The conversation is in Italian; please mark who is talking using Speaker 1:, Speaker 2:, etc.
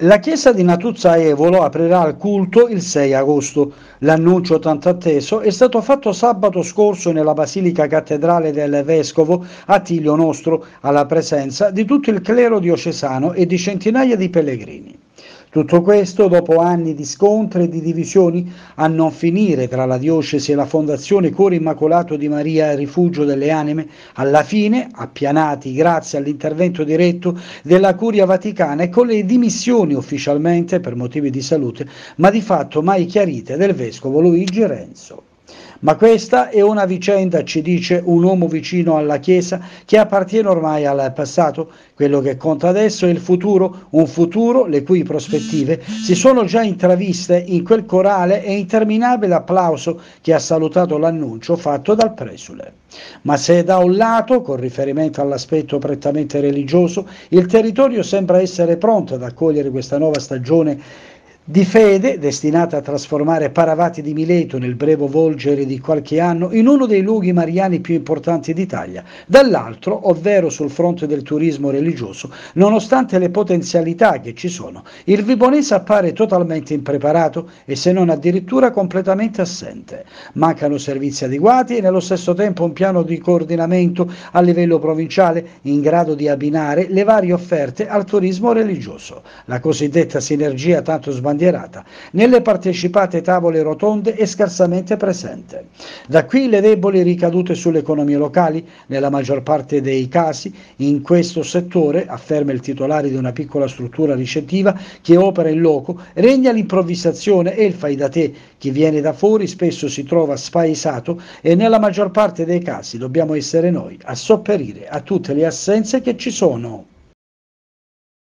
Speaker 1: La chiesa di Natuzza Evolo aprirà al culto il 6 agosto. L'annuncio tanto atteso è stato fatto sabato scorso nella Basilica Cattedrale del Vescovo Attilio Nostro, alla presenza di tutto il clero diocesano e di centinaia di pellegrini. Tutto questo dopo anni di scontri e di divisioni a non finire tra la diocesi e la Fondazione Cuore Immacolato di Maria Rifugio delle Anime, alla fine, appianati grazie all'intervento diretto della Curia Vaticana e con le dimissioni ufficialmente per motivi di salute, ma di fatto mai chiarite del Vescovo Luigi Renzo. Ma questa è una vicenda, ci dice un uomo vicino alla Chiesa, che appartiene ormai al passato. Quello che conta adesso è il futuro, un futuro le cui prospettive si sono già intraviste in quel corale e interminabile applauso che ha salutato l'annuncio fatto dal presule. Ma se da un lato, con riferimento all'aspetto prettamente religioso, il territorio sembra essere pronto ad accogliere questa nuova stagione di fede, destinata a trasformare Paravati di Mileto nel breve volgere di qualche anno in uno dei luoghi mariani più importanti d'Italia, dall'altro, ovvero sul fronte del turismo religioso, nonostante le potenzialità che ci sono, il Vibonese appare totalmente impreparato e se non addirittura completamente assente. Mancano servizi adeguati e nello stesso tempo un piano di coordinamento a livello provinciale in grado di abbinare le varie offerte al turismo religioso. La cosiddetta sinergia tanto sbagliata sbandierata, nelle partecipate tavole rotonde è scarsamente presente. Da qui le deboli ricadute sulle economie locali, nella maggior parte dei casi in questo settore, afferma il titolare di una piccola struttura ricettiva che opera in loco, regna l'improvvisazione e il fai da te. Chi viene da fuori spesso si trova spaesato e nella maggior parte dei casi dobbiamo essere noi a sopperire a tutte le assenze che ci sono.